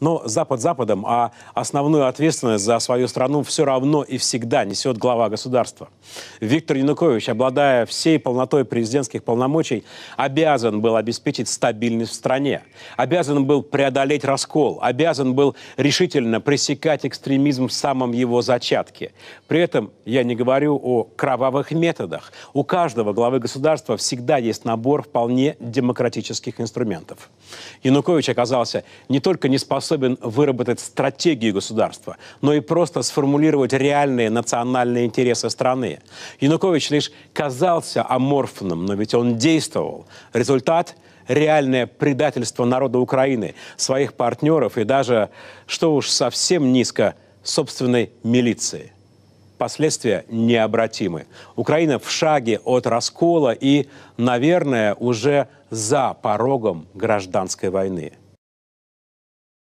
Но Запад Западом, а основную ответственность за свою страну все равно и всегда несет глава государства. Виктор Янукович, обладая всей полнотой президентских полномочий, обязан был обеспечить стабильность в стране, обязан был преодолеть раскол, обязан был решительно пресекать экстремизм в самом его зачатке. При этом я не говорю о кровавых методах. У каждого главы государства всегда есть набор вполне демократических инструментов. Янукович оказался не только неспособным способен выработать стратегию государства, но и просто сформулировать реальные национальные интересы страны. Янукович лишь казался аморфным, но ведь он действовал. Результат – реальное предательство народа Украины, своих партнеров и даже, что уж совсем низко, собственной милиции. Последствия необратимы. Украина в шаге от раскола и, наверное, уже за порогом гражданской войны.